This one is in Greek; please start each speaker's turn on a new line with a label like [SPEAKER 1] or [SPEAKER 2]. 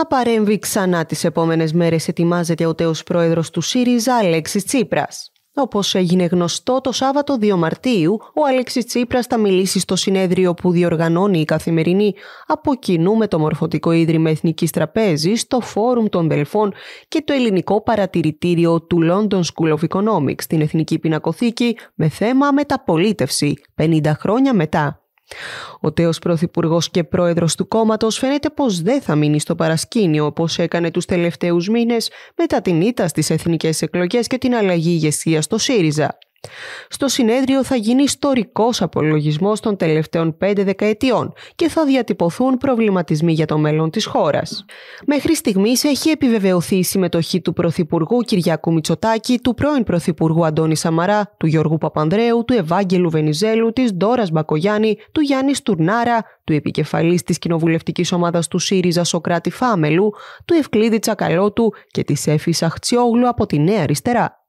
[SPEAKER 1] να παρέμβει ξανά τις επόμενες μέρες ετοιμάζεται ο τέος πρόεδρος του ΣΥΡΙΖΑ Αλέξης Τσίπρας. Όπως έγινε γνωστό το Σάββατο 2 Μαρτίου, ο Αλέξης Τσίπρας θα μιλήσει στο συνέδριο που διοργανώνει η Καθημερινή από κοινού με το Μορφωτικό Ίδρυμα Εθνικής Τραπέζης, το Φόρουμ των Δελφών και το Ελληνικό Παρατηρητήριο του London School of Economics στην Εθνική Πινακοθήκη με θέμα μεταπολίτευση 50 χρόνια μετά. Ο τέος Πρωθυπουργός και πρόεδρος του κόμματος φαίνεται πως δεν θα μείνει στο παρασκήνιο όπως έκανε τους τελευταίους μήνες μετά την ήττα στις εθνικές εκλογές και την αλλαγή ηγεσία στο ΣΥΡΙΖΑ. Στο συνέδριο θα γίνει ιστορικός απολογισμός των τελευταίων πέντε δεκαετιών και θα διατυπωθούν προβληματισμοί για το μέλλον της χώρας. Μέχρι στιγμής έχει επιβεβαιωθεί η συμμετοχή του Πρωθυπουργού Κυριακού Μητσοτάκη, του πρώην Πρωθυπουργού Αντώνη Σαμαρά, του Γιώργου Παπανδρέου, του Ευάγγελου Βενιζέλου, της Ντόρας Μπακογιάννη, του Γιάννη Στουρνάρα, του επικεφαλής της κοινοβουλευτικής ομάδας του ΣΥΡΙΖΑ Σοκράτη Φάμελου, του Ευκλήδη Τσακαλώτου και της Έφης Αχτσιόγλου από τη Νέα Αριστερά.